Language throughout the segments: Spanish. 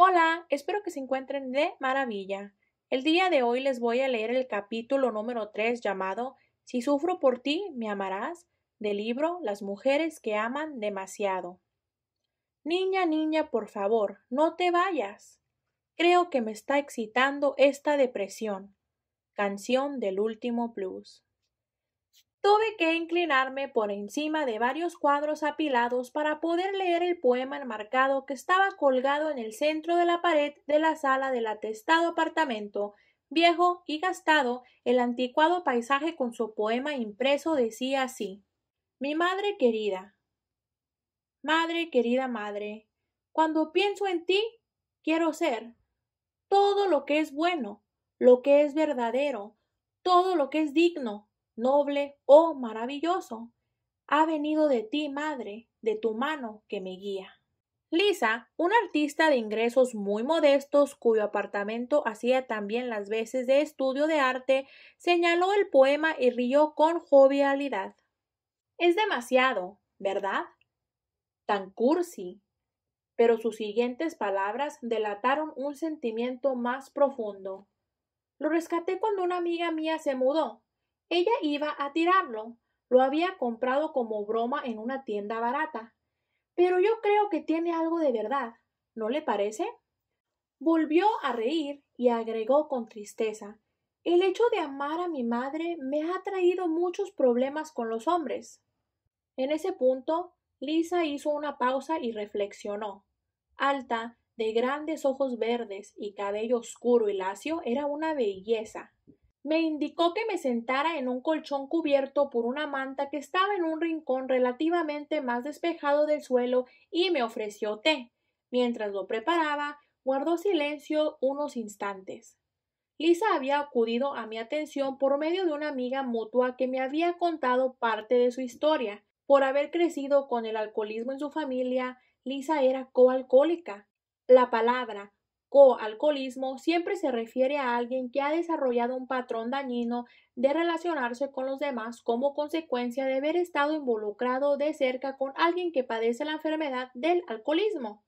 Hola, espero que se encuentren de maravilla. El día de hoy les voy a leer el capítulo número 3 llamado Si sufro por ti, me amarás, del libro Las mujeres que aman demasiado. Niña, niña, por favor, no te vayas. Creo que me está excitando esta depresión. Canción del último plus. Tuve que inclinarme por encima de varios cuadros apilados para poder leer el poema enmarcado que estaba colgado en el centro de la pared de la sala del atestado apartamento. Viejo y gastado, el anticuado paisaje con su poema impreso decía así Mi madre querida. Madre querida madre, cuando pienso en ti, quiero ser todo lo que es bueno, lo que es verdadero, todo lo que es digno, noble o maravilloso, ha venido de ti, madre, de tu mano que me guía. Lisa, una artista de ingresos muy modestos cuyo apartamento hacía también las veces de estudio de arte, señaló el poema y rió con jovialidad. Es demasiado, ¿verdad? Tan cursi. Pero sus siguientes palabras delataron un sentimiento más profundo. Lo rescaté cuando una amiga mía se mudó, ella iba a tirarlo. Lo había comprado como broma en una tienda barata. Pero yo creo que tiene algo de verdad. ¿No le parece? Volvió a reír y agregó con tristeza El hecho de amar a mi madre me ha traído muchos problemas con los hombres. En ese punto, Lisa hizo una pausa y reflexionó. Alta, de grandes ojos verdes y cabello oscuro y lacio, era una belleza me indicó que me sentara en un colchón cubierto por una manta que estaba en un rincón relativamente más despejado del suelo y me ofreció té. Mientras lo preparaba, guardó silencio unos instantes. Lisa había acudido a mi atención por medio de una amiga mutua que me había contado parte de su historia. Por haber crecido con el alcoholismo en su familia, Lisa era coalcohólica. La palabra co-alcoholismo siempre se refiere a alguien que ha desarrollado un patrón dañino de relacionarse con los demás como consecuencia de haber estado involucrado de cerca con alguien que padece la enfermedad del alcoholismo,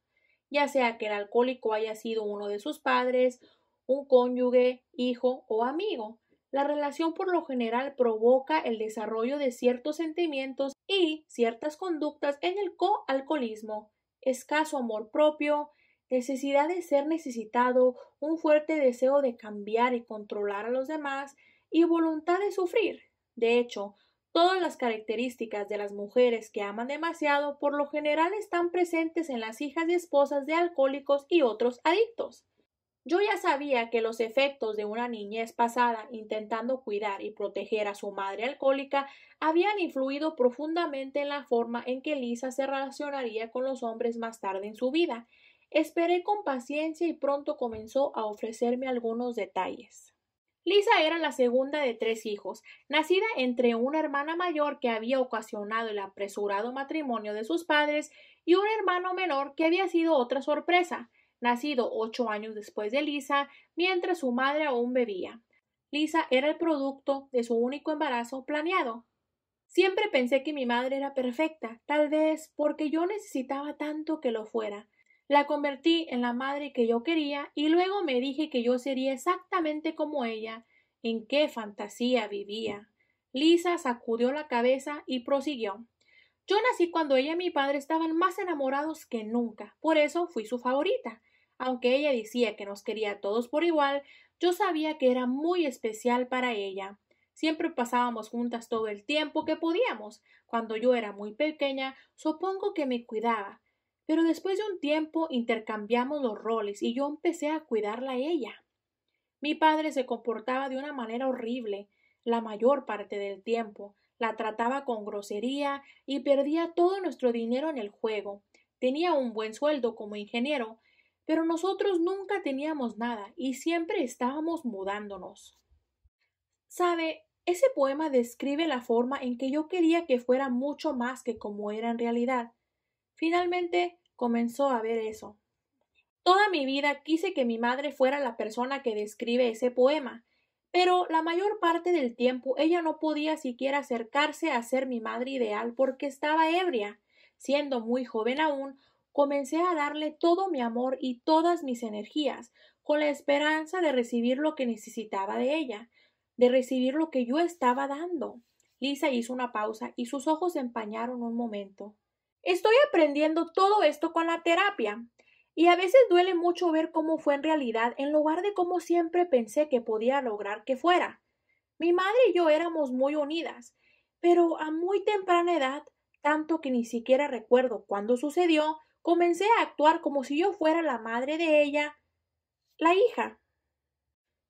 ya sea que el alcohólico haya sido uno de sus padres, un cónyuge, hijo o amigo. La relación por lo general provoca el desarrollo de ciertos sentimientos y ciertas conductas en el co-alcoholismo, escaso amor propio, necesidad de ser necesitado, un fuerte deseo de cambiar y controlar a los demás y voluntad de sufrir. De hecho, todas las características de las mujeres que aman demasiado por lo general están presentes en las hijas y esposas de alcohólicos y otros adictos. Yo ya sabía que los efectos de una niñez pasada intentando cuidar y proteger a su madre alcohólica habían influido profundamente en la forma en que Lisa se relacionaría con los hombres más tarde en su vida, Esperé con paciencia y pronto comenzó a ofrecerme algunos detalles. Lisa era la segunda de tres hijos, nacida entre una hermana mayor que había ocasionado el apresurado matrimonio de sus padres y un hermano menor que había sido otra sorpresa, nacido ocho años después de Lisa, mientras su madre aún bebía. Lisa era el producto de su único embarazo planeado. Siempre pensé que mi madre era perfecta, tal vez porque yo necesitaba tanto que lo fuera. La convertí en la madre que yo quería y luego me dije que yo sería exactamente como ella. ¿En qué fantasía vivía? Lisa sacudió la cabeza y prosiguió. Yo nací cuando ella y mi padre estaban más enamorados que nunca, por eso fui su favorita. Aunque ella decía que nos quería a todos por igual, yo sabía que era muy especial para ella. Siempre pasábamos juntas todo el tiempo que podíamos. Cuando yo era muy pequeña, supongo que me cuidaba. Pero después de un tiempo intercambiamos los roles y yo empecé a cuidarla a ella. Mi padre se comportaba de una manera horrible la mayor parte del tiempo, la trataba con grosería y perdía todo nuestro dinero en el juego. Tenía un buen sueldo como ingeniero, pero nosotros nunca teníamos nada y siempre estábamos mudándonos. Sabe, ese poema describe la forma en que yo quería que fuera mucho más que como era en realidad. Finalmente, comenzó a ver eso. Toda mi vida quise que mi madre fuera la persona que describe ese poema, pero la mayor parte del tiempo ella no podía siquiera acercarse a ser mi madre ideal porque estaba ebria. Siendo muy joven aún, comencé a darle todo mi amor y todas mis energías, con la esperanza de recibir lo que necesitaba de ella, de recibir lo que yo estaba dando. Lisa hizo una pausa y sus ojos se empañaron un momento. Estoy aprendiendo todo esto con la terapia. Y a veces duele mucho ver cómo fue en realidad en lugar de cómo siempre pensé que podía lograr que fuera. Mi madre y yo éramos muy unidas, pero a muy temprana edad, tanto que ni siquiera recuerdo cuándo sucedió, comencé a actuar como si yo fuera la madre de ella, la hija.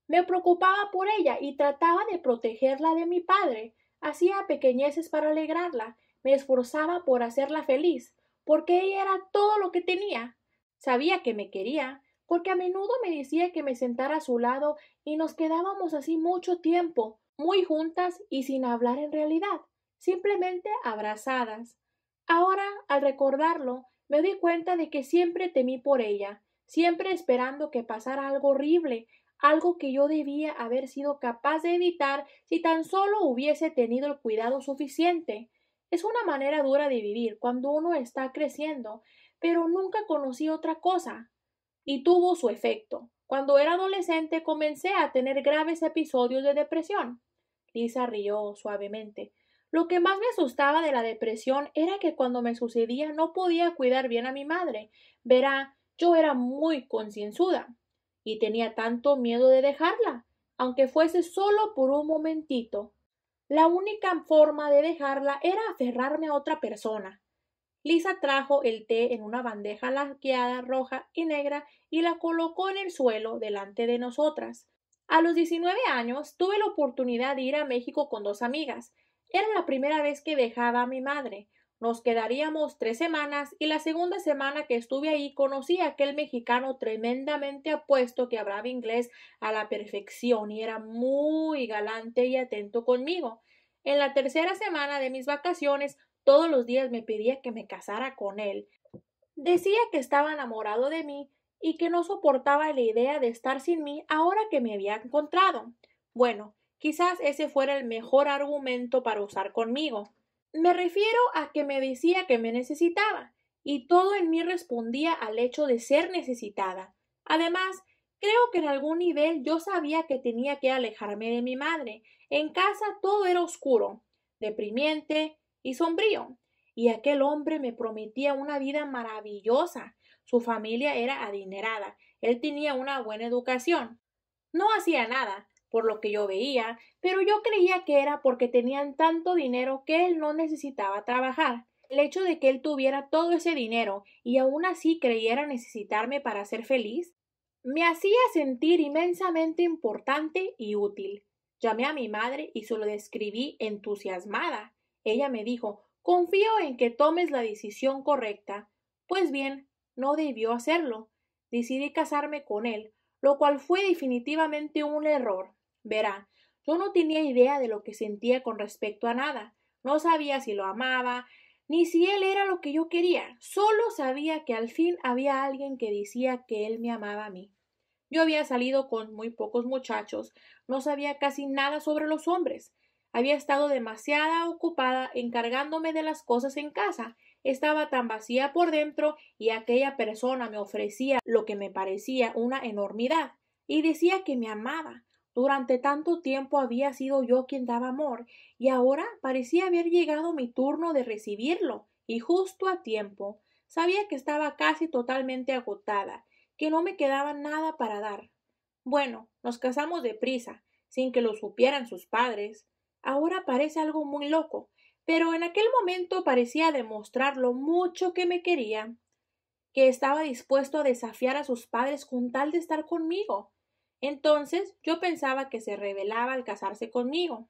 Me preocupaba por ella y trataba de protegerla de mi padre, hacía pequeñeces para alegrarla, me esforzaba por hacerla feliz, porque ella era todo lo que tenía. Sabía que me quería, porque a menudo me decía que me sentara a su lado y nos quedábamos así mucho tiempo, muy juntas y sin hablar en realidad, simplemente abrazadas. Ahora, al recordarlo, me doy cuenta de que siempre temí por ella, siempre esperando que pasara algo horrible, algo que yo debía haber sido capaz de evitar si tan solo hubiese tenido el cuidado suficiente. Es una manera dura de vivir cuando uno está creciendo, pero nunca conocí otra cosa. Y tuvo su efecto. Cuando era adolescente comencé a tener graves episodios de depresión. Lisa rió suavemente. Lo que más me asustaba de la depresión era que cuando me sucedía no podía cuidar bien a mi madre. Verá, yo era muy concienzuda y tenía tanto miedo de dejarla, aunque fuese solo por un momentito. La única forma de dejarla era aferrarme a otra persona. Lisa trajo el té en una bandeja laqueada roja y negra y la colocó en el suelo delante de nosotras. A los 19 años tuve la oportunidad de ir a México con dos amigas. Era la primera vez que dejaba a mi madre. Nos quedaríamos tres semanas y la segunda semana que estuve ahí conocí a aquel mexicano tremendamente apuesto que hablaba inglés a la perfección y era muy galante y atento conmigo. En la tercera semana de mis vacaciones todos los días me pedía que me casara con él. Decía que estaba enamorado de mí y que no soportaba la idea de estar sin mí ahora que me había encontrado. Bueno, quizás ese fuera el mejor argumento para usar conmigo. Me refiero a que me decía que me necesitaba, y todo en mí respondía al hecho de ser necesitada. Además, creo que en algún nivel yo sabía que tenía que alejarme de mi madre. En casa todo era oscuro, deprimiente y sombrío, y aquel hombre me prometía una vida maravillosa. Su familia era adinerada, él tenía una buena educación. No hacía nada, por lo que yo veía, pero yo creía que era porque tenían tanto dinero que él no necesitaba trabajar. El hecho de que él tuviera todo ese dinero y aún así creyera necesitarme para ser feliz, me hacía sentir inmensamente importante y útil. Llamé a mi madre y se lo describí entusiasmada. Ella me dijo Confío en que tomes la decisión correcta. Pues bien, no debió hacerlo. Decidí casarme con él, lo cual fue definitivamente un error. Verán, yo no tenía idea de lo que sentía con respecto a nada. No sabía si lo amaba, ni si él era lo que yo quería. Solo sabía que al fin había alguien que decía que él me amaba a mí. Yo había salido con muy pocos muchachos, no sabía casi nada sobre los hombres. Había estado demasiada ocupada encargándome de las cosas en casa. Estaba tan vacía por dentro y aquella persona me ofrecía lo que me parecía una enormidad y decía que me amaba. Durante tanto tiempo había sido yo quien daba amor, y ahora parecía haber llegado mi turno de recibirlo, y justo a tiempo. Sabía que estaba casi totalmente agotada, que no me quedaba nada para dar. Bueno, nos casamos deprisa, sin que lo supieran sus padres. Ahora parece algo muy loco, pero en aquel momento parecía demostrar lo mucho que me quería, que estaba dispuesto a desafiar a sus padres con tal de estar conmigo. Entonces yo pensaba que se rebelaba al casarse conmigo.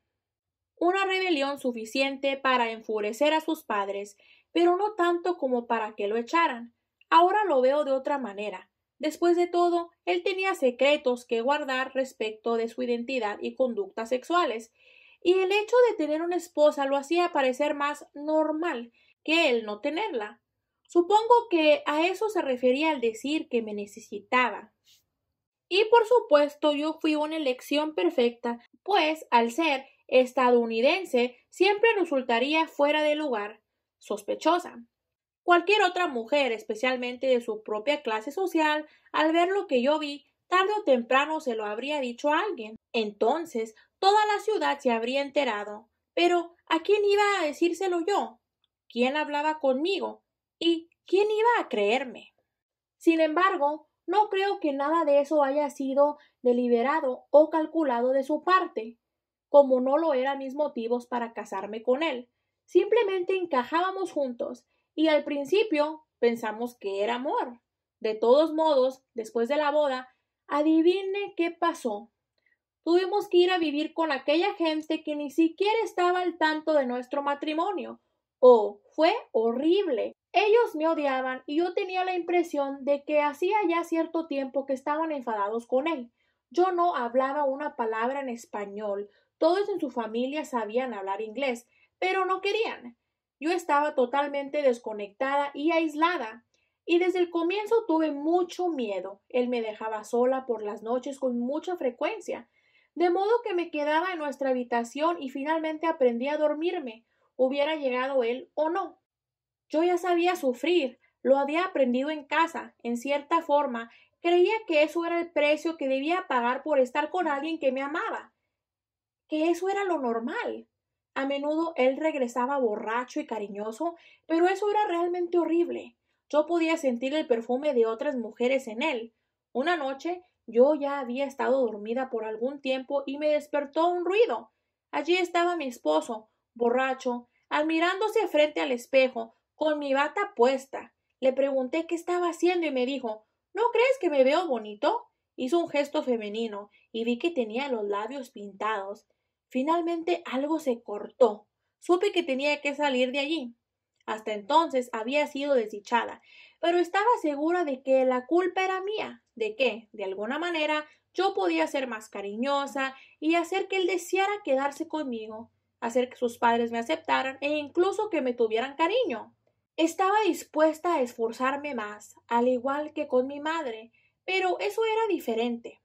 Una rebelión suficiente para enfurecer a sus padres, pero no tanto como para que lo echaran. Ahora lo veo de otra manera. Después de todo, él tenía secretos que guardar respecto de su identidad y conductas sexuales, y el hecho de tener una esposa lo hacía parecer más normal que el no tenerla. Supongo que a eso se refería al decir que me necesitaba. Y por supuesto yo fui una elección perfecta, pues al ser estadounidense siempre resultaría fuera de lugar, sospechosa. Cualquier otra mujer, especialmente de su propia clase social, al ver lo que yo vi, tarde o temprano se lo habría dicho a alguien. Entonces, toda la ciudad se habría enterado. Pero, ¿a quién iba a decírselo yo? ¿Quién hablaba conmigo? ¿Y quién iba a creerme? Sin embargo, no creo que nada de eso haya sido deliberado o calculado de su parte, como no lo eran mis motivos para casarme con él. Simplemente encajábamos juntos y al principio pensamos que era amor. De todos modos, después de la boda, adivine qué pasó. Tuvimos que ir a vivir con aquella gente que ni siquiera estaba al tanto de nuestro matrimonio. Oh, fue horrible. Ellos me odiaban y yo tenía la impresión de que hacía ya cierto tiempo que estaban enfadados con él. Yo no hablaba una palabra en español. Todos en su familia sabían hablar inglés, pero no querían. Yo estaba totalmente desconectada y aislada. Y desde el comienzo tuve mucho miedo. Él me dejaba sola por las noches con mucha frecuencia. De modo que me quedaba en nuestra habitación y finalmente aprendí a dormirme, hubiera llegado él o no. Yo ya sabía sufrir, lo había aprendido en casa, en cierta forma, creía que eso era el precio que debía pagar por estar con alguien que me amaba, que eso era lo normal. A menudo él regresaba borracho y cariñoso, pero eso era realmente horrible. Yo podía sentir el perfume de otras mujeres en él. Una noche yo ya había estado dormida por algún tiempo y me despertó un ruido. Allí estaba mi esposo, borracho, admirándose frente al espejo, con mi bata puesta. Le pregunté qué estaba haciendo y me dijo ¿No crees que me veo bonito? Hizo un gesto femenino y vi que tenía los labios pintados. Finalmente algo se cortó. Supe que tenía que salir de allí. Hasta entonces había sido desdichada, pero estaba segura de que la culpa era mía, de que, de alguna manera, yo podía ser más cariñosa y hacer que él deseara quedarse conmigo, hacer que sus padres me aceptaran e incluso que me tuvieran cariño. Estaba dispuesta a esforzarme más, al igual que con mi madre, pero eso era diferente.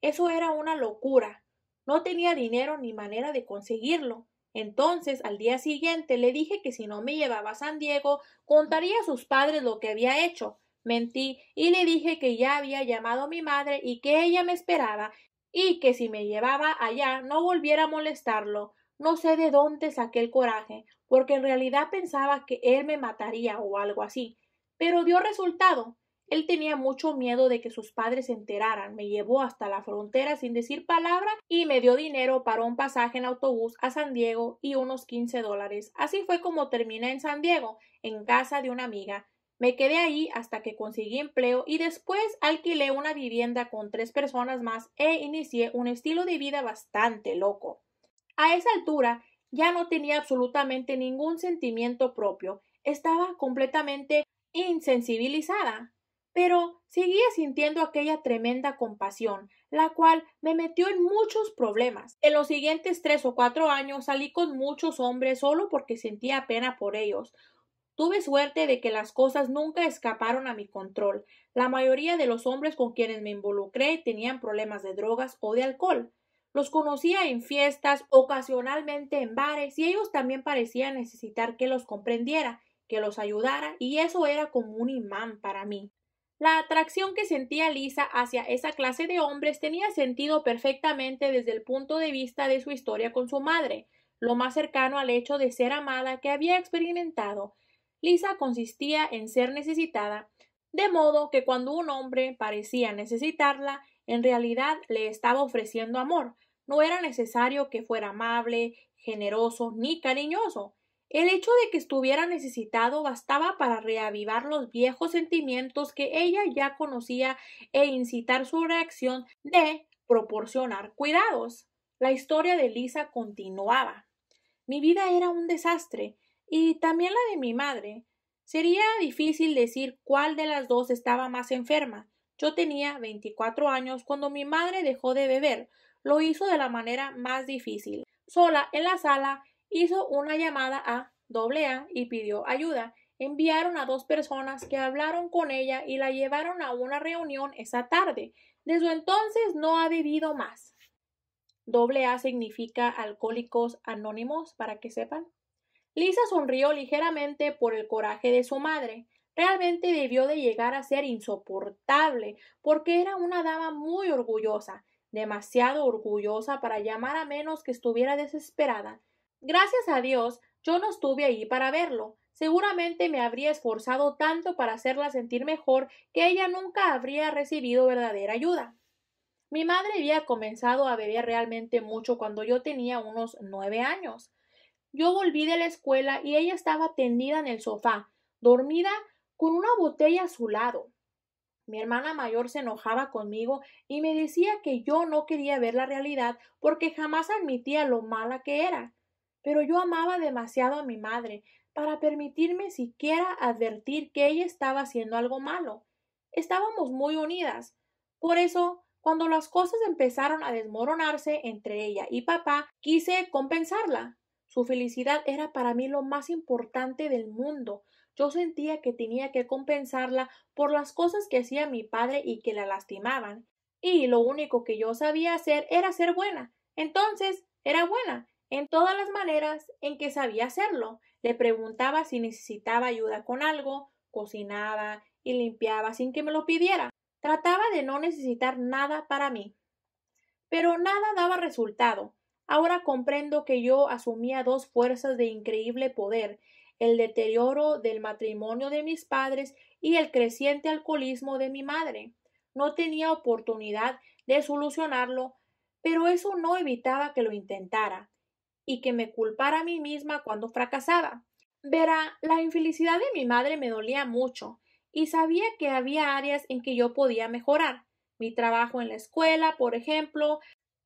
Eso era una locura. No tenía dinero ni manera de conseguirlo. Entonces, al día siguiente le dije que si no me llevaba a San Diego, contaría a sus padres lo que había hecho. Mentí y le dije que ya había llamado a mi madre y que ella me esperaba y que si me llevaba allá no volviera a molestarlo, no sé de dónde saqué el coraje, porque en realidad pensaba que él me mataría o algo así, pero dio resultado. Él tenía mucho miedo de que sus padres se enteraran, me llevó hasta la frontera sin decir palabra y me dio dinero para un pasaje en autobús a San Diego y unos 15 dólares. Así fue como terminé en San Diego, en casa de una amiga. Me quedé ahí hasta que conseguí empleo y después alquilé una vivienda con tres personas más e inicié un estilo de vida bastante loco. A esa altura ya no tenía absolutamente ningún sentimiento propio, estaba completamente insensibilizada. Pero seguía sintiendo aquella tremenda compasión, la cual me metió en muchos problemas. En los siguientes tres o cuatro años salí con muchos hombres solo porque sentía pena por ellos. Tuve suerte de que las cosas nunca escaparon a mi control. La mayoría de los hombres con quienes me involucré tenían problemas de drogas o de alcohol. Los conocía en fiestas, ocasionalmente en bares, y ellos también parecían necesitar que los comprendiera, que los ayudara, y eso era como un imán para mí. La atracción que sentía Lisa hacia esa clase de hombres tenía sentido perfectamente desde el punto de vista de su historia con su madre, lo más cercano al hecho de ser amada que había experimentado. Lisa consistía en ser necesitada, de modo que cuando un hombre parecía necesitarla, en realidad le estaba ofreciendo amor, no era necesario que fuera amable, generoso ni cariñoso. El hecho de que estuviera necesitado bastaba para reavivar los viejos sentimientos que ella ya conocía e incitar su reacción de proporcionar cuidados. La historia de Lisa continuaba. Mi vida era un desastre, y también la de mi madre. Sería difícil decir cuál de las dos estaba más enferma. Yo tenía 24 años cuando mi madre dejó de beber, lo hizo de la manera más difícil. Sola en la sala hizo una llamada a AA y pidió ayuda. Enviaron a dos personas que hablaron con ella y la llevaron a una reunión esa tarde. Desde entonces no ha bebido más. AA significa Alcohólicos Anónimos, para que sepan. Lisa sonrió ligeramente por el coraje de su madre. Realmente debió de llegar a ser insoportable, porque era una dama muy orgullosa demasiado orgullosa para llamar a menos que estuviera desesperada. Gracias a Dios, yo no estuve ahí para verlo. Seguramente me habría esforzado tanto para hacerla sentir mejor que ella nunca habría recibido verdadera ayuda. Mi madre había comenzado a beber realmente mucho cuando yo tenía unos nueve años. Yo volví de la escuela y ella estaba tendida en el sofá, dormida con una botella a su lado. Mi hermana mayor se enojaba conmigo y me decía que yo no quería ver la realidad porque jamás admitía lo mala que era. Pero yo amaba demasiado a mi madre para permitirme siquiera advertir que ella estaba haciendo algo malo. Estábamos muy unidas. Por eso, cuando las cosas empezaron a desmoronarse entre ella y papá, quise compensarla. Su felicidad era para mí lo más importante del mundo, yo sentía que tenía que compensarla por las cosas que hacía mi padre y que la lastimaban, y lo único que yo sabía hacer era ser buena. Entonces, era buena, en todas las maneras en que sabía hacerlo. Le preguntaba si necesitaba ayuda con algo, cocinaba y limpiaba sin que me lo pidiera. Trataba de no necesitar nada para mí. Pero nada daba resultado. Ahora comprendo que yo asumía dos fuerzas de increíble poder el deterioro del matrimonio de mis padres y el creciente alcoholismo de mi madre. No tenía oportunidad de solucionarlo, pero eso no evitaba que lo intentara y que me culpara a mí misma cuando fracasaba. Verá, la infelicidad de mi madre me dolía mucho y sabía que había áreas en que yo podía mejorar. Mi trabajo en la escuela, por ejemplo,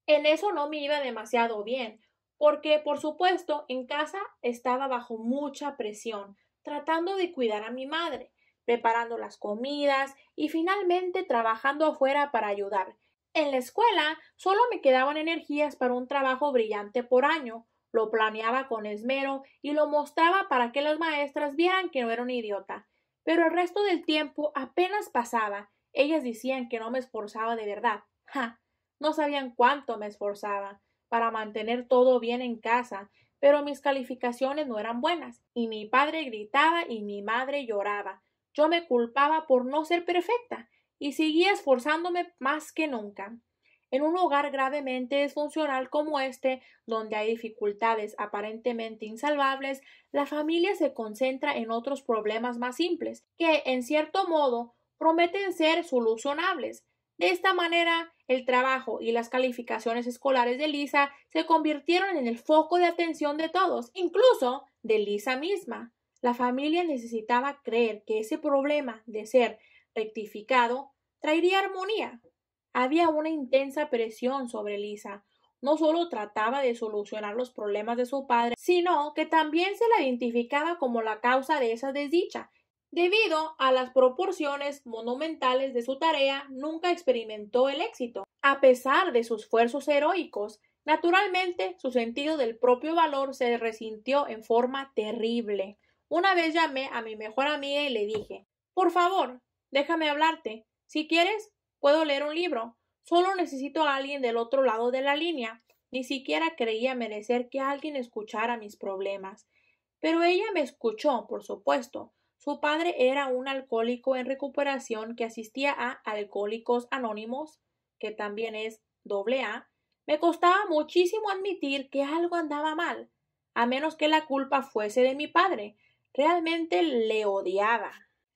en eso no me iba demasiado bien, porque por supuesto en casa estaba bajo mucha presión, tratando de cuidar a mi madre, preparando las comidas y finalmente trabajando afuera para ayudar. En la escuela solo me quedaban energías para un trabajo brillante por año, lo planeaba con esmero y lo mostraba para que las maestras vieran que no era un idiota. Pero el resto del tiempo apenas pasaba. Ellas decían que no me esforzaba de verdad. Ja, no sabían cuánto me esforzaba para mantener todo bien en casa, pero mis calificaciones no eran buenas, y mi padre gritaba y mi madre lloraba. Yo me culpaba por no ser perfecta, y seguía esforzándome más que nunca. En un hogar gravemente disfuncional como este, donde hay dificultades aparentemente insalvables, la familia se concentra en otros problemas más simples, que, en cierto modo, prometen ser solucionables, de esta manera, el trabajo y las calificaciones escolares de Lisa se convirtieron en el foco de atención de todos, incluso de Lisa misma. La familia necesitaba creer que ese problema de ser rectificado traería armonía. Había una intensa presión sobre Lisa. No solo trataba de solucionar los problemas de su padre, sino que también se la identificaba como la causa de esa desdicha Debido a las proporciones monumentales de su tarea, nunca experimentó el éxito. A pesar de sus esfuerzos heroicos, naturalmente su sentido del propio valor se resintió en forma terrible. Una vez llamé a mi mejor amiga y le dije Por favor, déjame hablarte. Si quieres, puedo leer un libro. Solo necesito a alguien del otro lado de la línea. Ni siquiera creía merecer que alguien escuchara mis problemas. Pero ella me escuchó, por supuesto. Su padre era un alcohólico en recuperación que asistía a Alcohólicos Anónimos, que también es AA. Me costaba muchísimo admitir que algo andaba mal, a menos que la culpa fuese de mi padre. Realmente le odiaba.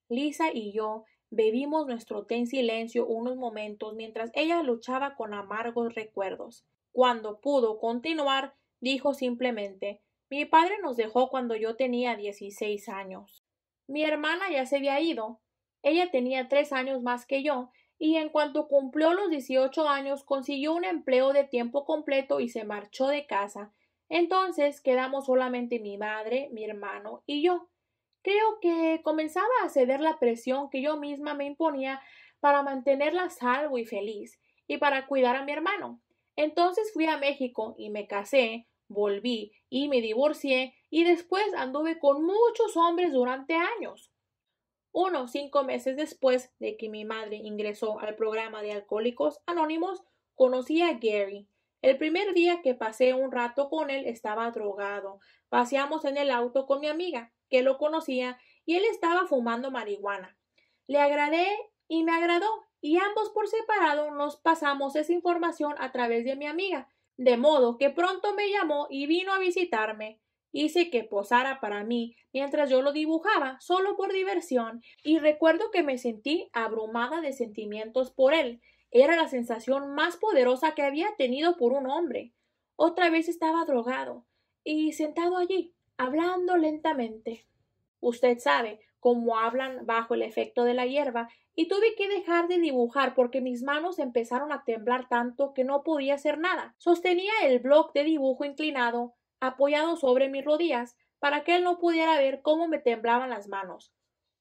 Lisa y yo bebimos nuestro té en silencio unos momentos mientras ella luchaba con amargos recuerdos. Cuando pudo continuar, dijo simplemente Mi padre nos dejó cuando yo tenía dieciséis años. Mi hermana ya se había ido. Ella tenía tres años más que yo, y en cuanto cumplió los 18 años consiguió un empleo de tiempo completo y se marchó de casa. Entonces quedamos solamente mi madre, mi hermano y yo. Creo que comenzaba a ceder la presión que yo misma me imponía para mantenerla salvo y feliz y para cuidar a mi hermano. Entonces fui a México y me casé, volví y me divorcié y después anduve con muchos hombres durante años. Uno, cinco meses después de que mi madre ingresó al programa de Alcohólicos Anónimos, conocí a Gary. El primer día que pasé un rato con él estaba drogado. Paseamos en el auto con mi amiga, que lo conocía, y él estaba fumando marihuana. Le agradé y me agradó, y ambos por separado nos pasamos esa información a través de mi amiga, de modo que pronto me llamó y vino a visitarme. Hice que posara para mí mientras yo lo dibujaba, solo por diversión, y recuerdo que me sentí abrumada de sentimientos por él. Era la sensación más poderosa que había tenido por un hombre. Otra vez estaba drogado, y sentado allí, hablando lentamente. Usted sabe cómo hablan bajo el efecto de la hierba, y tuve que dejar de dibujar porque mis manos empezaron a temblar tanto que no podía hacer nada. Sostenía el bloc de dibujo inclinado, apoyado sobre mis rodillas para que él no pudiera ver cómo me temblaban las manos.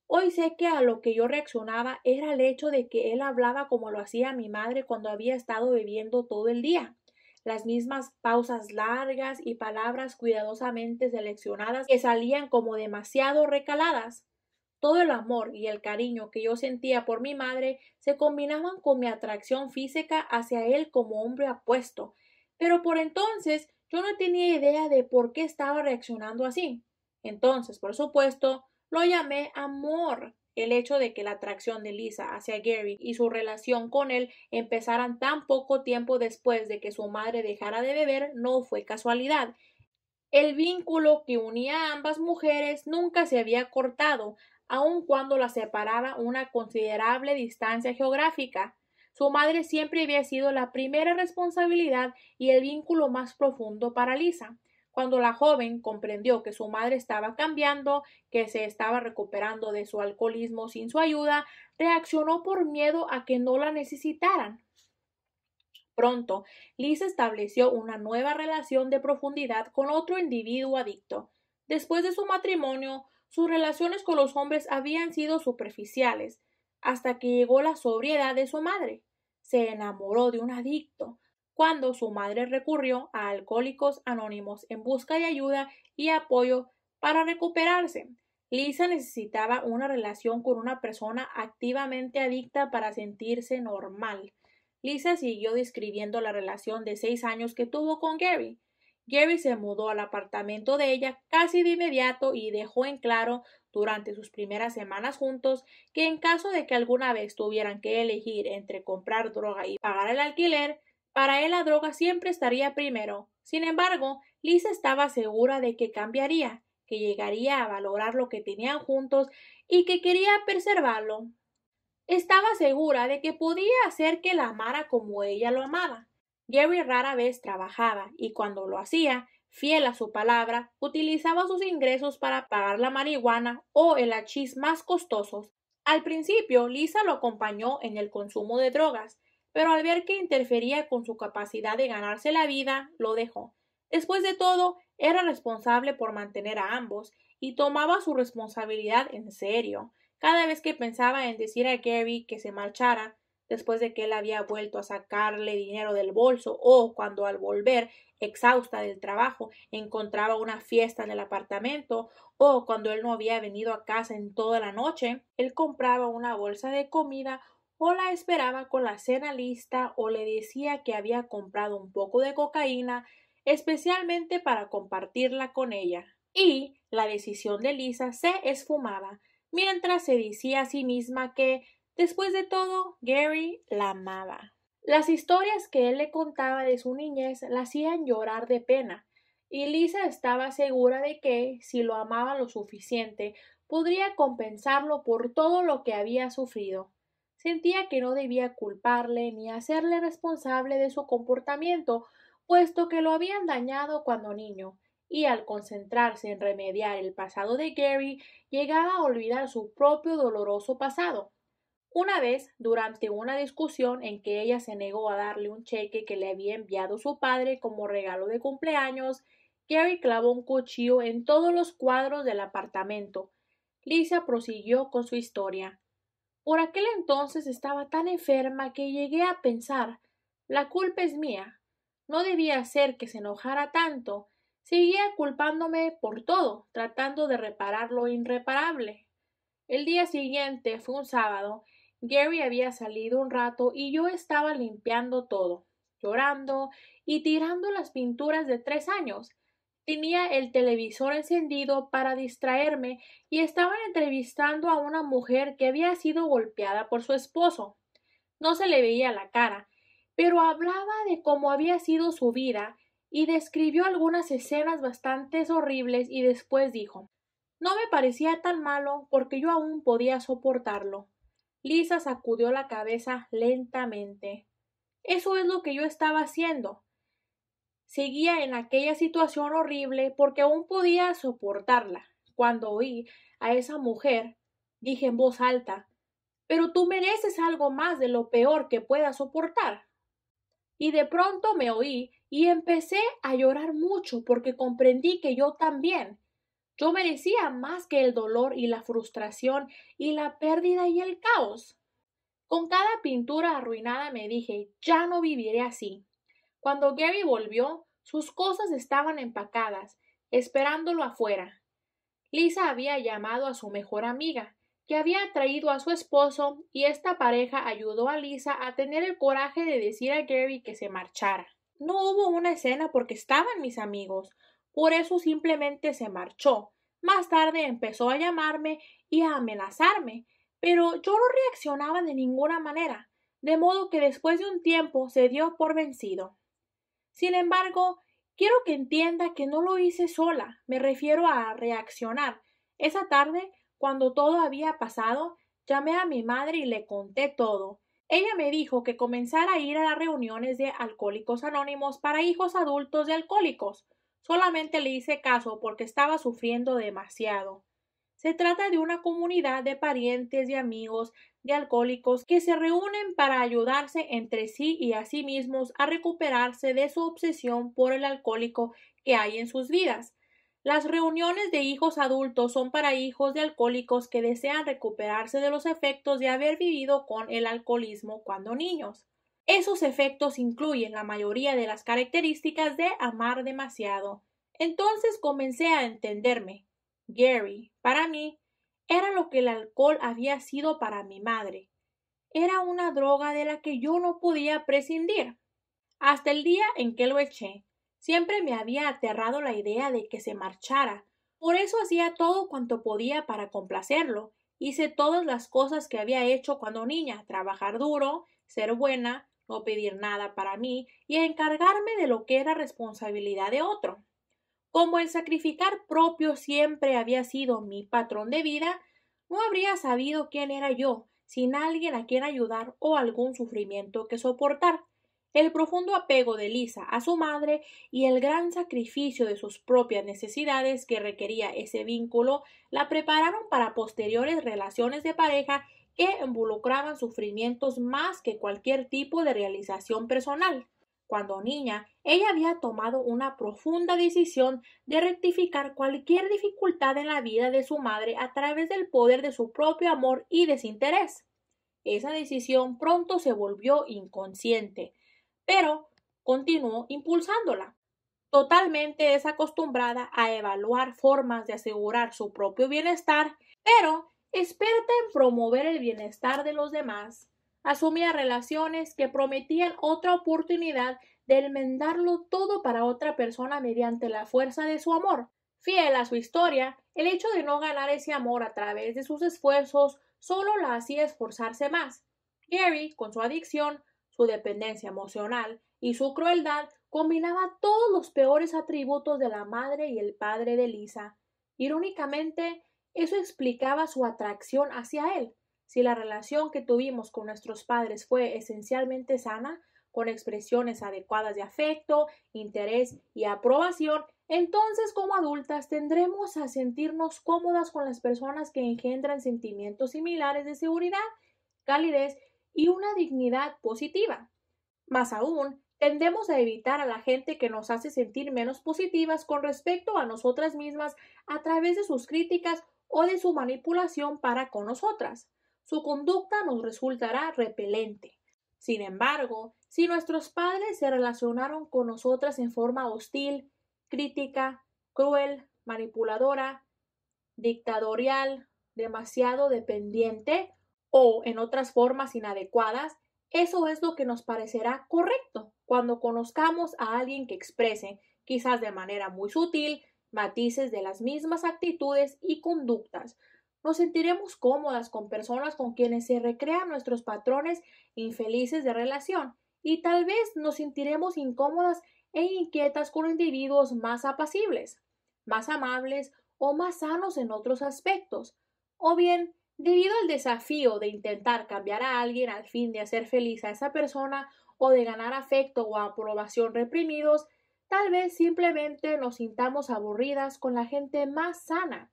Hoy sé que a lo que yo reaccionaba era el hecho de que él hablaba como lo hacía mi madre cuando había estado bebiendo todo el día. Las mismas pausas largas y palabras cuidadosamente seleccionadas que salían como demasiado recaladas. Todo el amor y el cariño que yo sentía por mi madre se combinaban con mi atracción física hacia él como hombre apuesto. Pero por entonces yo no tenía idea de por qué estaba reaccionando así. Entonces, por supuesto, lo llamé amor. El hecho de que la atracción de Lisa hacia Gary y su relación con él empezaran tan poco tiempo después de que su madre dejara de beber no fue casualidad. El vínculo que unía a ambas mujeres nunca se había cortado, aun cuando las separaba una considerable distancia geográfica. Su madre siempre había sido la primera responsabilidad y el vínculo más profundo para Lisa. Cuando la joven comprendió que su madre estaba cambiando, que se estaba recuperando de su alcoholismo sin su ayuda, reaccionó por miedo a que no la necesitaran. Pronto, Lisa estableció una nueva relación de profundidad con otro individuo adicto. Después de su matrimonio, sus relaciones con los hombres habían sido superficiales, hasta que llegó la sobriedad de su madre. Se enamoró de un adicto, cuando su madre recurrió a Alcohólicos Anónimos en busca de ayuda y apoyo para recuperarse. Lisa necesitaba una relación con una persona activamente adicta para sentirse normal. Lisa siguió describiendo la relación de seis años que tuvo con Gary. Gary se mudó al apartamento de ella casi de inmediato y dejó en claro durante sus primeras semanas juntos que en caso de que alguna vez tuvieran que elegir entre comprar droga y pagar el alquiler, para él la droga siempre estaría primero. Sin embargo, Lisa estaba segura de que cambiaría, que llegaría a valorar lo que tenían juntos y que quería preservarlo. Estaba segura de que podía hacer que la amara como ella lo amaba. Gary rara vez trabajaba y cuando lo hacía, fiel a su palabra, utilizaba sus ingresos para pagar la marihuana o el hachís más costosos. Al principio, Lisa lo acompañó en el consumo de drogas, pero al ver que interfería con su capacidad de ganarse la vida, lo dejó. Después de todo, era responsable por mantener a ambos y tomaba su responsabilidad en serio. Cada vez que pensaba en decir a Gary que se marchara, después de que él había vuelto a sacarle dinero del bolso o cuando al volver, exhausta del trabajo, encontraba una fiesta en el apartamento o cuando él no había venido a casa en toda la noche, él compraba una bolsa de comida o la esperaba con la cena lista o le decía que había comprado un poco de cocaína especialmente para compartirla con ella. Y la decisión de Lisa se esfumaba, mientras se decía a sí misma que Después de todo, Gary la amaba. Las historias que él le contaba de su niñez la hacían llorar de pena, y Lisa estaba segura de que, si lo amaba lo suficiente, podría compensarlo por todo lo que había sufrido. Sentía que no debía culparle ni hacerle responsable de su comportamiento, puesto que lo habían dañado cuando niño, y al concentrarse en remediar el pasado de Gary, llegaba a olvidar su propio doloroso pasado. Una vez, durante una discusión en que ella se negó a darle un cheque que le había enviado su padre como regalo de cumpleaños, Gary clavó un cuchillo en todos los cuadros del apartamento. Lisa prosiguió con su historia. Por aquel entonces estaba tan enferma que llegué a pensar la culpa es mía. No debía ser que se enojara tanto. Seguía culpándome por todo, tratando de reparar lo irreparable. El día siguiente fue un sábado Gary había salido un rato y yo estaba limpiando todo, llorando y tirando las pinturas de tres años. Tenía el televisor encendido para distraerme y estaban entrevistando a una mujer que había sido golpeada por su esposo. No se le veía la cara, pero hablaba de cómo había sido su vida y describió algunas escenas bastante horribles y después dijo No me parecía tan malo porque yo aún podía soportarlo. Lisa sacudió la cabeza lentamente. Eso es lo que yo estaba haciendo. Seguía en aquella situación horrible porque aún podía soportarla. Cuando oí a esa mujer, dije en voz alta Pero tú mereces algo más de lo peor que pueda soportar. Y de pronto me oí y empecé a llorar mucho porque comprendí que yo también yo merecía más que el dolor y la frustración y la pérdida y el caos. Con cada pintura arruinada me dije, ya no viviré así. Cuando Gary volvió, sus cosas estaban empacadas, esperándolo afuera. Lisa había llamado a su mejor amiga, que había traído a su esposo, y esta pareja ayudó a Lisa a tener el coraje de decir a Gary que se marchara. No hubo una escena porque estaban mis amigos, por eso simplemente se marchó. Más tarde empezó a llamarme y a amenazarme, pero yo no reaccionaba de ninguna manera, de modo que después de un tiempo se dio por vencido. Sin embargo, quiero que entienda que no lo hice sola, me refiero a reaccionar. Esa tarde, cuando todo había pasado, llamé a mi madre y le conté todo. Ella me dijo que comenzara a ir a las reuniones de Alcohólicos Anónimos para hijos adultos de alcohólicos, Solamente le hice caso porque estaba sufriendo demasiado. Se trata de una comunidad de parientes y amigos de alcohólicos que se reúnen para ayudarse entre sí y a sí mismos a recuperarse de su obsesión por el alcohólico que hay en sus vidas. Las reuniones de hijos adultos son para hijos de alcohólicos que desean recuperarse de los efectos de haber vivido con el alcoholismo cuando niños. Esos efectos incluyen la mayoría de las características de amar demasiado. Entonces comencé a entenderme. Gary, para mí, era lo que el alcohol había sido para mi madre. Era una droga de la que yo no podía prescindir. Hasta el día en que lo eché, siempre me había aterrado la idea de que se marchara. Por eso hacía todo cuanto podía para complacerlo. Hice todas las cosas que había hecho cuando niña, trabajar duro, ser buena, no pedir nada para mí y encargarme de lo que era responsabilidad de otro. Como el sacrificar propio siempre había sido mi patrón de vida, no habría sabido quién era yo sin alguien a quien ayudar o algún sufrimiento que soportar. El profundo apego de Lisa a su madre y el gran sacrificio de sus propias necesidades que requería ese vínculo la prepararon para posteriores relaciones de pareja que involucraban sufrimientos más que cualquier tipo de realización personal. Cuando niña, ella había tomado una profunda decisión de rectificar cualquier dificultad en la vida de su madre a través del poder de su propio amor y desinterés. Esa decisión pronto se volvió inconsciente, pero continuó impulsándola. Totalmente desacostumbrada a evaluar formas de asegurar su propio bienestar, pero experta en promover el bienestar de los demás, asumía relaciones que prometían otra oportunidad de enmendarlo todo para otra persona mediante la fuerza de su amor. Fiel a su historia, el hecho de no ganar ese amor a través de sus esfuerzos solo la hacía esforzarse más. Gary, con su adicción, su dependencia emocional y su crueldad, combinaba todos los peores atributos de la madre y el padre de Lisa. Irónicamente, eso explicaba su atracción hacia él. Si la relación que tuvimos con nuestros padres fue esencialmente sana, con expresiones adecuadas de afecto, interés y aprobación, entonces como adultas tendremos a sentirnos cómodas con las personas que engendran sentimientos similares de seguridad, calidez y una dignidad positiva. Más aún, tendemos a evitar a la gente que nos hace sentir menos positivas con respecto a nosotras mismas a través de sus críticas o de su manipulación para con nosotras. Su conducta nos resultará repelente. Sin embargo, si nuestros padres se relacionaron con nosotras en forma hostil, crítica, cruel, manipuladora, dictatorial, demasiado dependiente o en otras formas inadecuadas, eso es lo que nos parecerá correcto cuando conozcamos a alguien que exprese, quizás de manera muy sutil, matices de las mismas actitudes y conductas. Nos sentiremos cómodas con personas con quienes se recrean nuestros patrones infelices de relación y tal vez nos sentiremos incómodas e inquietas con individuos más apacibles, más amables o más sanos en otros aspectos. O bien, debido al desafío de intentar cambiar a alguien al fin de hacer feliz a esa persona o de ganar afecto o aprobación reprimidos, Tal vez simplemente nos sintamos aburridas con la gente más sana.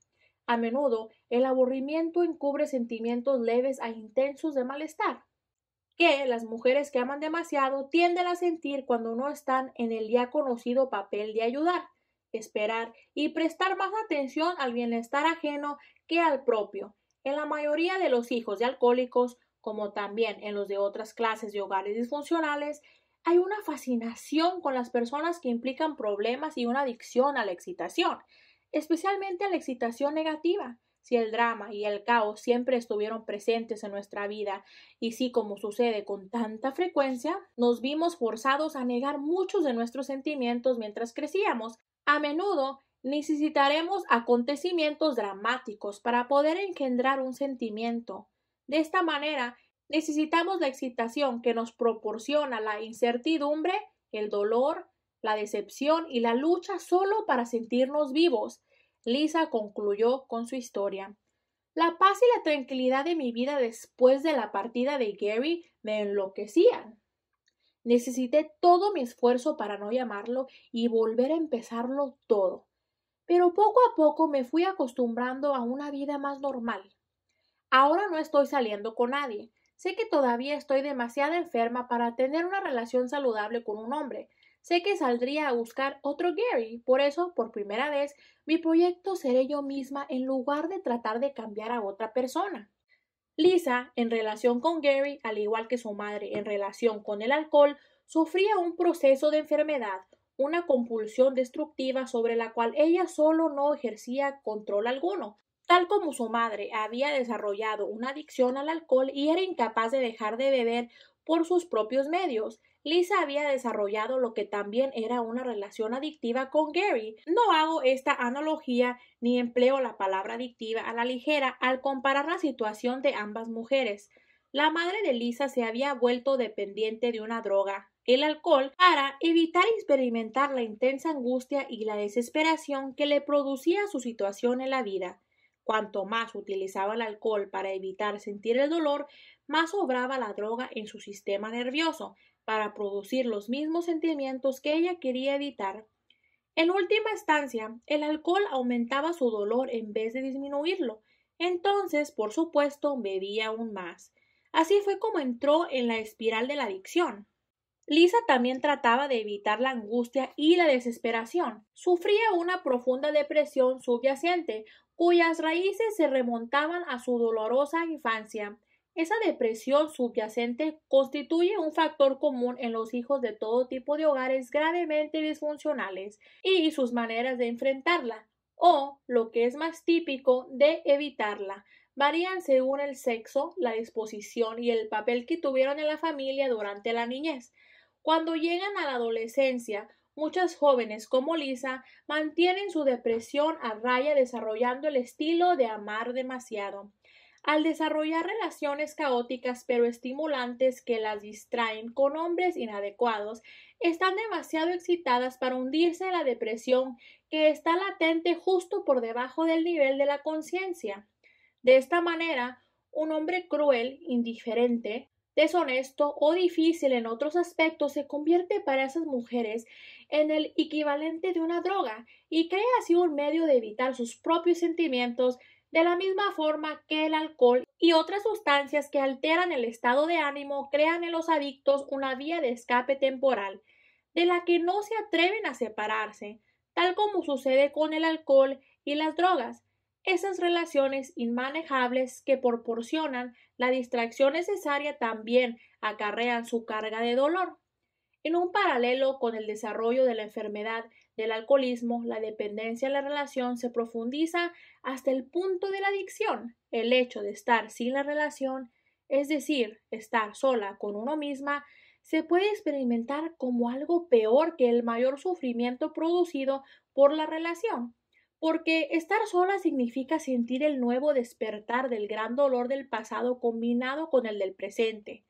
A menudo, el aburrimiento encubre sentimientos leves a e intensos de malestar, que las mujeres que aman demasiado tienden a sentir cuando no están en el ya conocido papel de ayudar, esperar y prestar más atención al bienestar ajeno que al propio. En la mayoría de los hijos de alcohólicos, como también en los de otras clases de hogares disfuncionales, hay una fascinación con las personas que implican problemas y una adicción a la excitación, especialmente a la excitación negativa. Si el drama y el caos siempre estuvieron presentes en nuestra vida y si, como sucede con tanta frecuencia, nos vimos forzados a negar muchos de nuestros sentimientos mientras crecíamos, a menudo necesitaremos acontecimientos dramáticos para poder engendrar un sentimiento. De esta manera, Necesitamos la excitación que nos proporciona la incertidumbre, el dolor, la decepción y la lucha solo para sentirnos vivos. Lisa concluyó con su historia. La paz y la tranquilidad de mi vida después de la partida de Gary me enloquecían. Necesité todo mi esfuerzo para no llamarlo y volver a empezarlo todo. Pero poco a poco me fui acostumbrando a una vida más normal. Ahora no estoy saliendo con nadie, Sé que todavía estoy demasiado enferma para tener una relación saludable con un hombre. Sé que saldría a buscar otro Gary. Por eso, por primera vez, mi proyecto seré yo misma en lugar de tratar de cambiar a otra persona. Lisa, en relación con Gary, al igual que su madre en relación con el alcohol, sufría un proceso de enfermedad, una compulsión destructiva sobre la cual ella solo no ejercía control alguno. Tal como su madre había desarrollado una adicción al alcohol y era incapaz de dejar de beber por sus propios medios, Lisa había desarrollado lo que también era una relación adictiva con Gary. No hago esta analogía ni empleo la palabra adictiva a la ligera al comparar la situación de ambas mujeres. La madre de Lisa se había vuelto dependiente de una droga, el alcohol, para evitar experimentar la intensa angustia y la desesperación que le producía su situación en la vida. Cuanto más utilizaba el alcohol para evitar sentir el dolor, más obraba la droga en su sistema nervioso para producir los mismos sentimientos que ella quería evitar. En última instancia, el alcohol aumentaba su dolor en vez de disminuirlo. Entonces, por supuesto, bebía aún más. Así fue como entró en la espiral de la adicción. Lisa también trataba de evitar la angustia y la desesperación. Sufría una profunda depresión subyacente, cuyas raíces se remontaban a su dolorosa infancia. Esa depresión subyacente constituye un factor común en los hijos de todo tipo de hogares gravemente disfuncionales y sus maneras de enfrentarla, o, lo que es más típico, de evitarla. Varían según el sexo, la disposición y el papel que tuvieron en la familia durante la niñez. Cuando llegan a la adolescencia, muchas jóvenes como Lisa mantienen su depresión a raya desarrollando el estilo de amar demasiado. Al desarrollar relaciones caóticas pero estimulantes que las distraen con hombres inadecuados, están demasiado excitadas para hundirse en la depresión que está latente justo por debajo del nivel de la conciencia. De esta manera, un hombre cruel, indiferente, deshonesto o difícil en otros aspectos se convierte para esas mujeres en el equivalente de una droga y crea así un medio de evitar sus propios sentimientos de la misma forma que el alcohol y otras sustancias que alteran el estado de ánimo crean en los adictos una vía de escape temporal, de la que no se atreven a separarse, tal como sucede con el alcohol y las drogas, esas relaciones inmanejables que proporcionan la distracción necesaria también acarrean su carga de dolor. En un paralelo con el desarrollo de la enfermedad del alcoholismo, la dependencia en la relación se profundiza hasta el punto de la adicción. El hecho de estar sin la relación, es decir, estar sola con uno misma, se puede experimentar como algo peor que el mayor sufrimiento producido por la relación porque estar sola significa sentir el nuevo despertar del gran dolor del pasado combinado con el del presente.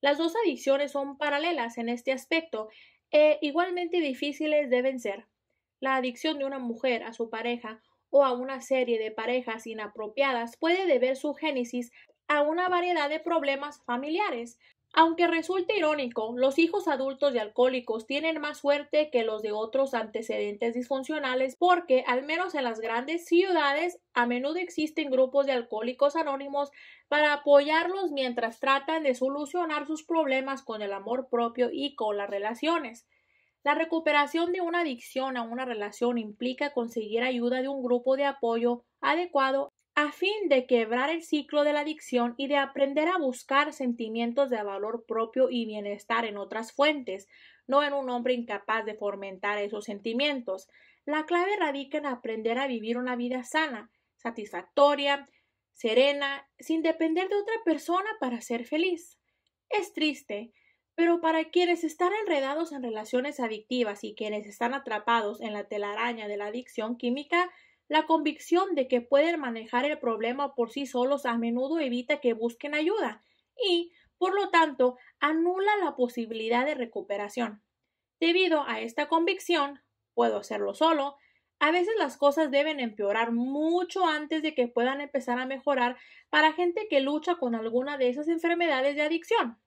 Las dos adicciones son paralelas en este aspecto e igualmente difíciles de ser. La adicción de una mujer a su pareja o a una serie de parejas inapropiadas puede deber su génesis a una variedad de problemas familiares, aunque resulte irónico, los hijos adultos de alcohólicos tienen más suerte que los de otros antecedentes disfuncionales porque, al menos en las grandes ciudades, a menudo existen grupos de alcohólicos anónimos para apoyarlos mientras tratan de solucionar sus problemas con el amor propio y con las relaciones. La recuperación de una adicción a una relación implica conseguir ayuda de un grupo de apoyo adecuado a fin de quebrar el ciclo de la adicción y de aprender a buscar sentimientos de valor propio y bienestar en otras fuentes, no en un hombre incapaz de fomentar esos sentimientos. La clave radica en aprender a vivir una vida sana, satisfactoria, serena, sin depender de otra persona para ser feliz. Es triste, pero para quienes están enredados en relaciones adictivas y quienes están atrapados en la telaraña de la adicción química, la convicción de que pueden manejar el problema por sí solos a menudo evita que busquen ayuda y, por lo tanto, anula la posibilidad de recuperación. Debido a esta convicción, puedo hacerlo solo, a veces las cosas deben empeorar mucho antes de que puedan empezar a mejorar para gente que lucha con alguna de esas enfermedades de adicción.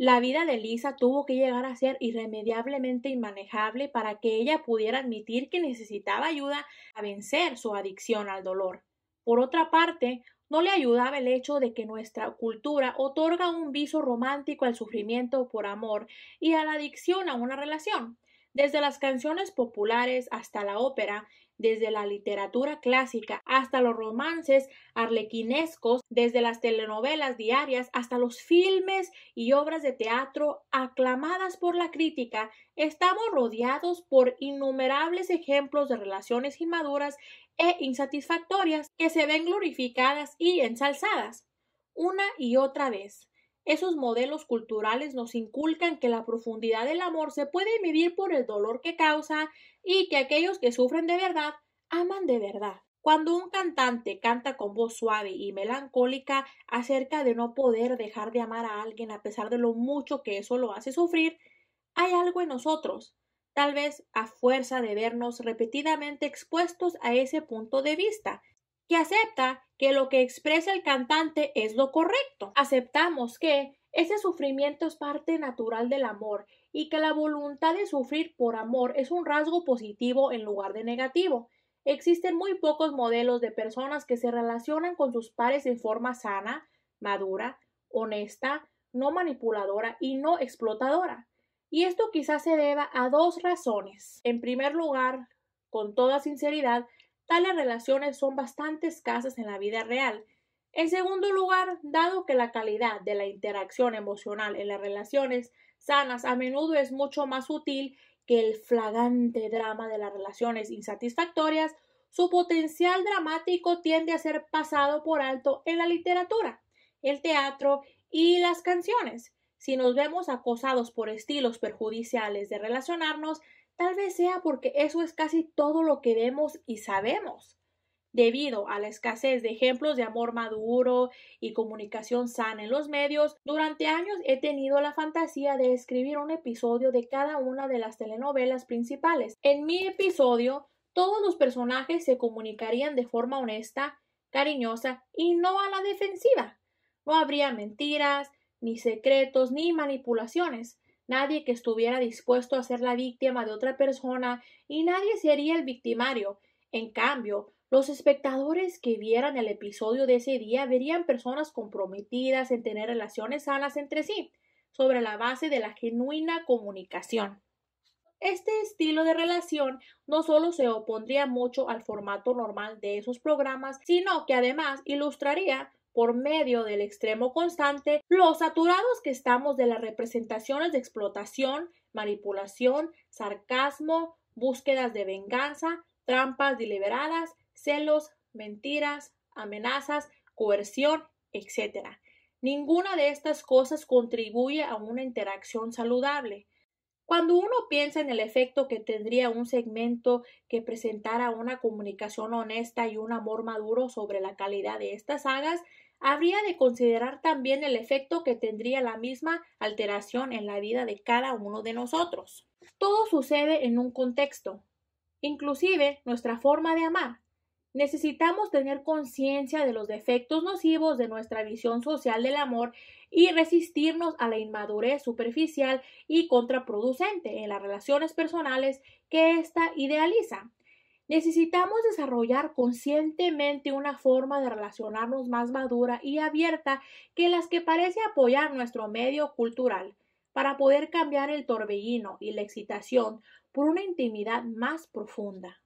La vida de Lisa tuvo que llegar a ser irremediablemente inmanejable para que ella pudiera admitir que necesitaba ayuda a vencer su adicción al dolor. Por otra parte, no le ayudaba el hecho de que nuestra cultura otorga un viso romántico al sufrimiento por amor y a la adicción a una relación. Desde las canciones populares hasta la ópera, desde la literatura clásica hasta los romances arlequinescos, desde las telenovelas diarias hasta los filmes y obras de teatro aclamadas por la crítica, estamos rodeados por innumerables ejemplos de relaciones inmaduras e insatisfactorias que se ven glorificadas y ensalzadas una y otra vez. Esos modelos culturales nos inculcan que la profundidad del amor se puede medir por el dolor que causa y que aquellos que sufren de verdad aman de verdad. Cuando un cantante canta con voz suave y melancólica acerca de no poder dejar de amar a alguien a pesar de lo mucho que eso lo hace sufrir, hay algo en nosotros, tal vez a fuerza de vernos repetidamente expuestos a ese punto de vista, que acepta que lo que expresa el cantante es lo correcto. Aceptamos que ese sufrimiento es parte natural del amor y que la voluntad de sufrir por amor es un rasgo positivo en lugar de negativo. Existen muy pocos modelos de personas que se relacionan con sus pares en forma sana, madura, honesta, no manipuladora y no explotadora. Y esto quizás se deba a dos razones. En primer lugar, con toda sinceridad, tales relaciones son bastante escasas en la vida real. En segundo lugar, dado que la calidad de la interacción emocional en las relaciones sanas a menudo es mucho más útil que el flagante drama de las relaciones insatisfactorias, su potencial dramático tiende a ser pasado por alto en la literatura, el teatro y las canciones. Si nos vemos acosados por estilos perjudiciales de relacionarnos, Tal vez sea porque eso es casi todo lo que vemos y sabemos. Debido a la escasez de ejemplos de amor maduro y comunicación sana en los medios, durante años he tenido la fantasía de escribir un episodio de cada una de las telenovelas principales. En mi episodio, todos los personajes se comunicarían de forma honesta, cariñosa y no a la defensiva. No habría mentiras, ni secretos, ni manipulaciones nadie que estuviera dispuesto a ser la víctima de otra persona y nadie sería el victimario. En cambio, los espectadores que vieran el episodio de ese día verían personas comprometidas en tener relaciones sanas entre sí, sobre la base de la genuina comunicación. Este estilo de relación no solo se opondría mucho al formato normal de esos programas, sino que además ilustraría por medio del extremo constante los saturados que estamos de las representaciones de explotación, manipulación, sarcasmo, búsquedas de venganza, trampas deliberadas, celos, mentiras, amenazas, coerción, etc. Ninguna de estas cosas contribuye a una interacción saludable. Cuando uno piensa en el efecto que tendría un segmento que presentara una comunicación honesta y un amor maduro sobre la calidad de estas sagas, habría de considerar también el efecto que tendría la misma alteración en la vida de cada uno de nosotros. Todo sucede en un contexto, inclusive nuestra forma de amar. Necesitamos tener conciencia de los defectos nocivos de nuestra visión social del amor y resistirnos a la inmadurez superficial y contraproducente en las relaciones personales que ésta idealiza. Necesitamos desarrollar conscientemente una forma de relacionarnos más madura y abierta que las que parece apoyar nuestro medio cultural, para poder cambiar el torbellino y la excitación por una intimidad más profunda.